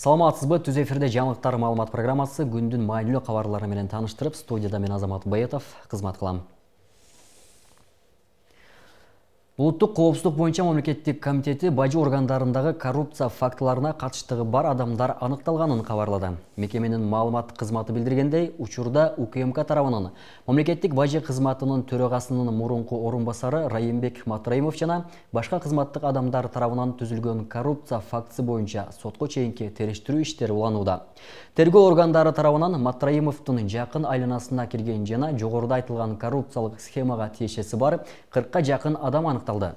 саламатсызбы түз эфирде жаңылыктар маалымат программасы күндүн маанилүү кабарлары менен тааныштырып студияда мен азамат баетов кызмат кылам Ұлттық қауіпсіздік бойынша мемлекеттік комитеті бажы органдарындағы коррупция фактыларына қатыштығы бар адамдар анықталғанын хабарлады. Мекеменің маалымат қызматы білдіргендей, учурда УКМК тарабынан мемлекеттік бажы қызматының төрағасының мұрынқы орынбасары Райымбек Матраимов жана башқа қызматтық адамдар тарабынан түзілген коррупция фактысы бойынша сотқа чейінке териштирүү иштери уланууда. Тергөө органдары тарабынан Матраимовтың жақын айланасына келген жана жоғарыда айтылған коррупциялық схемаға тиешеси бар 40 жақын адам анықталды алды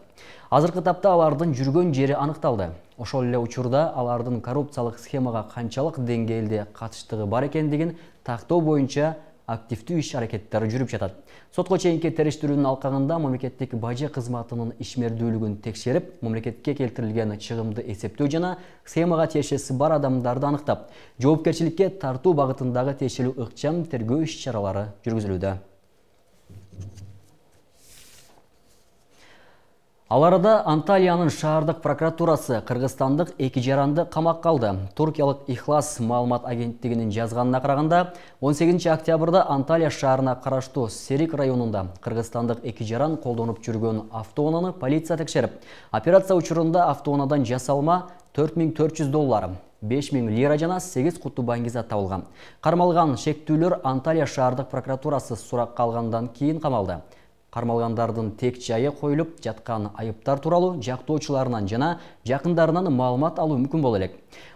азыркы тапта алардын жүргөн жери аныкталды ошол эле учурда алардын коррупциялык схемага канчалык деңгээлде катыштыгы бар экендигин тактоо боюнча активдүү иш аракеттер жүрүп жатат сотко чейинки териштирүүнүн алкагында мамлекеттик бажы кызматынын ишмердүүлүгүн текшерип мамлекетке келтирилген чыгымды эсептөө жана схемага тиешеси бар адамдарды аныктап жоопкерчиликке тартуу багытындагы тиешелүү ыкчам тергөө иш чаралары жүргүзүлүүдө ал арада анталияның шаардык прокуратурасы кыргызстандык эки жаранды қамақ алды туркиялык ихлас маалымат агенттигинин жазганына караганда 18 октябрда анталия шаарына караштуу серик районунда кыргызстандык эки жаран колдонуп жүргөн автоунааны полиция текшерип операция учурунда автоунаадан жасалма 4400 доллар 5000 лира жана 8 куту баңгизат табылган кармалган шектүүлөр анталия шаардык прокуратурасы суракка алгандан кийин камалды қармалғандардың тек жайы қойылып жатқан айыптар туралы жақтоочуларынан жана жақындарынан маалымат алу мүмкін боло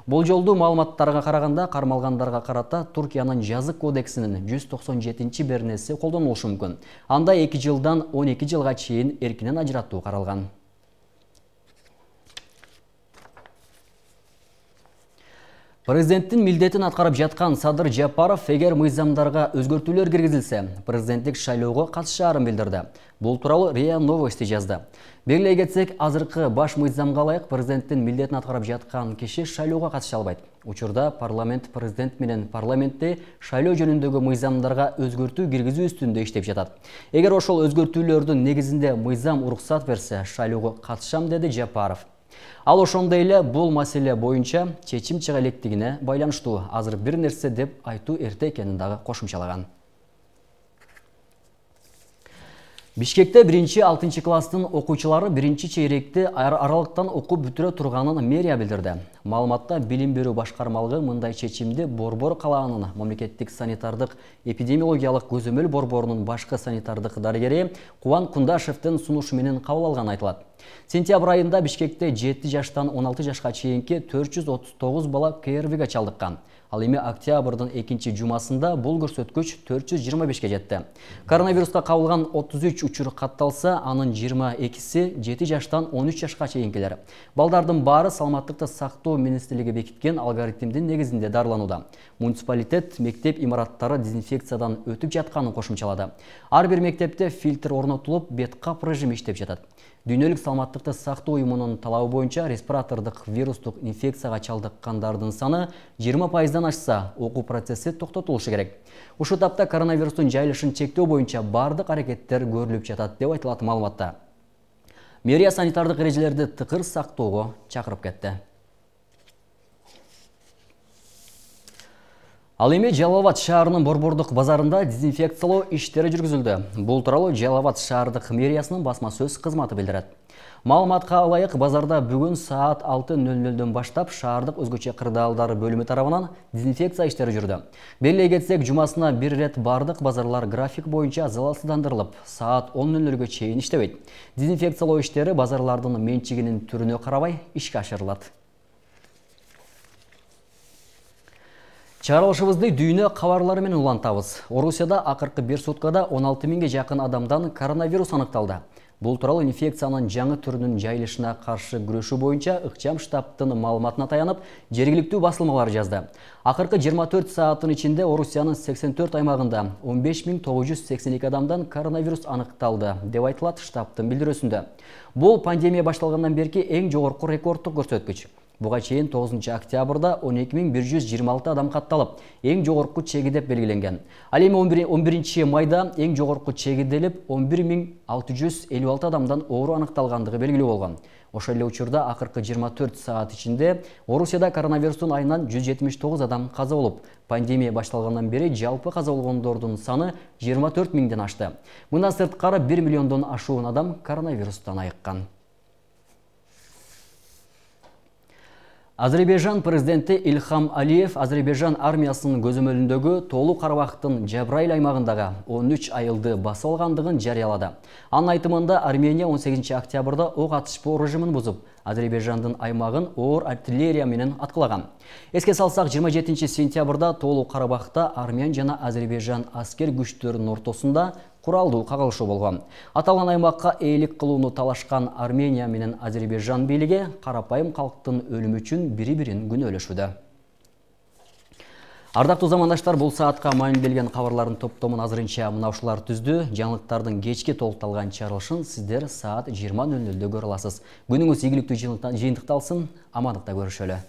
Бұл жолды маалыматтарга қарағанда Қармалғандарға қарата туркиянын жазык кодексінің 197 беренеси колдонулушу мүмкін. анда 2 жылдан 12 жылға чейін еркінен ажыратуу каралган президенттин милдетин аткарып жаткан садыр жапаров эгер мыйзамдарга өзгөртүүлөр киргизилсе президенттик шайлоого катышаарын билдирди бул тууралуу риа новости жазды белгилей кетсек азыркы баш мыйзамга ылайык президенттин милдетин аткарып жаткан киши шайлоого катыша албайт учурда парламент президент менен парламентти шайлоо жөнүндөгү мыйзамдарга өзгөртүү киргизүү үстүндө иштеп жатат эгер ошол өзгөртүүлөрдүн негизинде мыйзам уруксат берсе шайлоого катышам деди жапаров ал ошондой эле бул маселе боюнча чечим чыга электигине байланыштуу азыр бир нерсе деп айтуу эрте экенин дагы кошумчалаган бишкекте 1-6 класстын окуучулары биринчи чейректи аралыктан окуп бүтүрө турганын мэрия билдирди Малыматта білім беру башқармалығы мындай чечімді борбор калаанын мемлекеттік санитардық эпидемиологиялық көзөмөл Борборының башқы санитардық дарыгери Қуан кундашевдин сұнушыменін менен кабыл айтылады. айтылат сентябрь айында Бішкекте 7 жаштан 16 жашқа чейінке 439 бала КРВ-ға чалдыққан. ал эми октябрдың екінші жумасында бұл көрсөткүч 425ке жетті Коронавирусқа кабылган 33 учур қатталса, анын 22 сі 7 жаштан 13 жашка чейинкилер балдардың бары салматтықты сақты министрлиги министрлігі бекіткен алгоритмдің негізінде дарлануда муниципалитет мектеп имараттары дезинфекциядан өтіп жатқанын ар бир мектепте фильтр орнатылып бетқап режим іштеп жатады Дүйнөлүк саламаттықты сақтау ұйымының талабы бойынша респиратордық вирустық инфекцияға шалдыққандардың саны 20 пайыздан ашса оқу процесі тоқтатылушы керек осы тапта коронавирустың жайылышын шектеу бойынша барлық әрекеттер көріліп жатады деп айтылат маалыматта мэрия санитардық ережелерді тықыр сақтауға шақырып кетті ал эми жалал шаарынын борбордук базарында дезинфекциялоо іштері жүргізілді. Бұл тұралы жалал абад шаардык басма сөз қызматы билдирет Малыматқа алайық базарда бүгін саат 600 дің баштап шаардык өзгөчө кырдаалдар бөлімі тарабынан дезинфекция іштері жүрді. белгилей кетсек жумасына бір рет бардык базарлар график бойынша залалсыздандырылып саат 1000 ге чейин иштебейт дезинфекциялоо іштері базарлардың менчигинин түріне карабай ишке ашырылат Чаралшыбызды дүйіні қабарларымен ұлантабыз. Орусияда ақырқы бір соткада 16 менге жақын адамдан коронавирус анықталды. Бұл туралы инфекцияның жаңы түрінің жайлышына қаршы күресу бойынша ұқчам штабтың малыматына таянып, жергілікті басылмалар жазды. Ақырқы 24 сағаттың ішінде Орусияның 84 аймағында 15982 адамдан коронавирус анықталды, деп айтылат штабтың Бұл пандемия башталғандан берке ең жоғырқы рекордтық көрсеткіш. Бұға чейін 9 октябрда 12126 адам қатталып, ең жоғырқы чегі деп белгіленген. Ал 11 майда ең жоғырқы чегі деліп 11656 адамдан оғыру анықталғандығы белгілі болған. Ошайлы ұчырда ақырқы 24 сағат ішінде Орусияда коронавирустың айынан 179 адам қаза олып, пандемия башталғаннан бері жалпы қаза болғандардың саны 24 мінден ашты. Мұнан 1 миллиондың ашуын адам коронавирустан айыққан. Азербайджан президенті Илхам Алиев Азербайджан армиясының көзөмөлүндөгү Толу Қарабақтың Джабрайл аймағындағы 13 айылды басып алғандығын жариялады. Анын айтымында Армения 18 октябрда оқ атышпоо режимин бузуп, Азербайжандын аймагын оор артиллерия менен атқылаған. Эске салсақ 27 сентябрда Толу Қарабақта армян жана Азербайджан аскер күчтөрүнүн ортосында Құралды қағылшы болған. аталган аймакка ээлик кылууну талашкан армения менен азербайжан бийлиги карапайым калктын өлүмү үчүн бири бирин күнөөлөшүүдө ардактуу замандаштар бул саатка маанилүү белген кабарлардын топтомун азырынча мына ушулар түздү жаңылыктардын кечке толукталган чыгарылышын сиздер саат жыйырма нөл нөлдө көрө аласыз күнүңүз ийгиликтүү жыйынтыкталсын амандыкта көрүшөлү